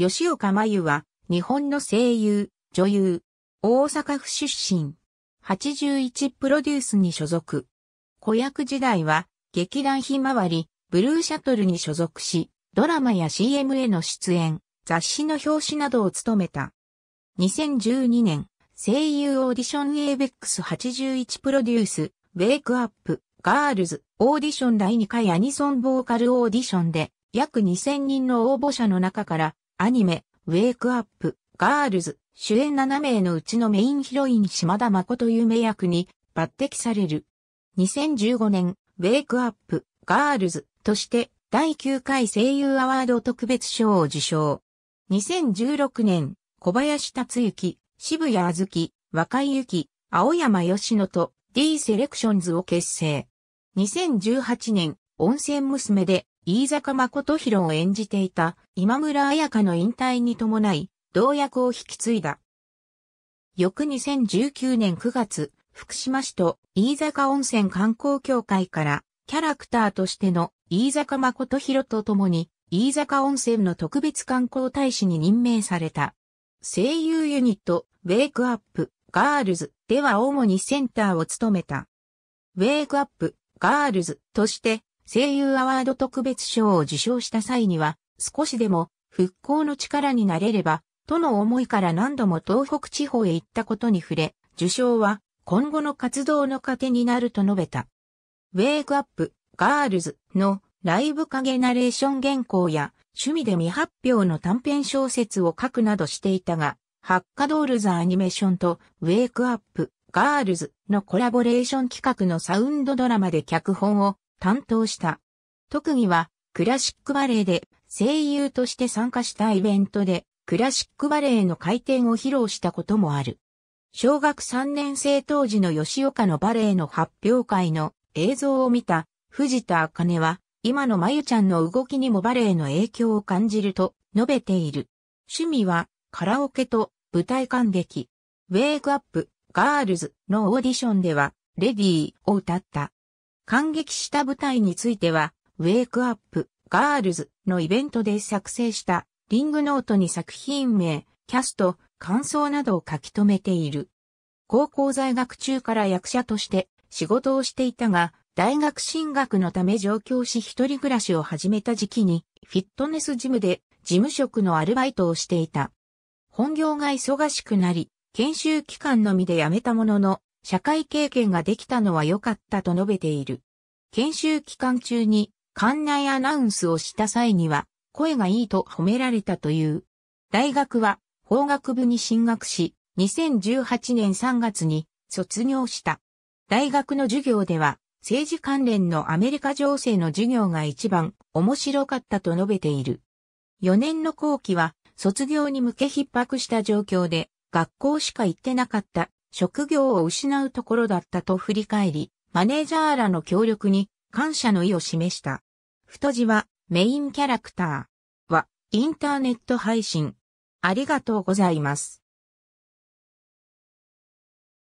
吉岡真由は、日本の声優、女優、大阪府出身、81プロデュースに所属。子役時代は、劇団ひまわり、ブルーシャトルに所属し、ドラマや CM への出演、雑誌の表紙などを務めた。2012年、声優オーディション ABEX81 プロデュース、ウェイクアップ、ガールズ、オーディション第2回アニソンボーカルオーディションで、約2000人の応募者の中から、アニメ、ウェイクアップ、ガールズ、主演7名のうちのメインヒロイン島田誠有名役に抜擢される。2015年、ウェイクアップ、ガールズとして第9回声優アワード特別賞を受賞。2016年、小林達之、渋谷あずき、若井ゆき、青山吉野と D セレクションズを結成。2018年、温泉娘で飯坂誠弘を演じていた今村彩香の引退に伴い、同役を引き継いだ。翌2019年9月、福島市と飯坂温泉観光協会からキャラクターとしての飯坂誠弘と共に飯坂温泉の特別観光大使に任命された。声優ユニット、ウェイクアップ、ガールズでは主にセンターを務めた。ウェイクアップ、ガールズとして声優アワード特別賞を受賞した際には、少しでも復興の力になれれば、との思いから何度も東北地方へ行ったことに触れ、受賞は今後の活動の糧になると述べた。ウェイクアップ、ガールズのライブ影ナレーション原稿や趣味で未発表の短編小説を書くなどしていたが、ハッカドールズアニメーションとウェイクアップ、ガールズのコラボレーション企画のサウンドドラマで脚本を担当した。特技は、クラシックバレエで声優として参加したイベントで、クラシックバレエの回転を披露したこともある。小学3年生当時の吉岡のバレエの発表会の映像を見た藤田茜は、今のまゆちゃんの動きにもバレエの影響を感じると述べている。趣味はカラオケと舞台観劇。ウェイクアップガールズのオーディションではレディーを歌った。感激した舞台については、ウェイクアップ、ガールズのイベントで作成したリングノートに作品名、キャスト、感想などを書き留めている。高校在学中から役者として仕事をしていたが、大学進学のため上京し一人暮らしを始めた時期に、フィットネスジムで事務職のアルバイトをしていた。本業が忙しくなり、研修期間のみで辞めたものの、社会経験ができたのは良かったと述べている。研修期間中に館内アナウンスをした際には、声がいいと褒められたという。大学は法学部に進学し、2018年3月に卒業した。大学の授業では、政治関連のアメリカ情勢の授業が一番面白かったと述べている。4年の後期は卒業に向け逼迫した状況で学校しか行ってなかった職業を失うところだったと振り返り、マネージャーらの協力に感謝の意を示した。太字はメインキャラクターはインターネット配信。ありがとうございます。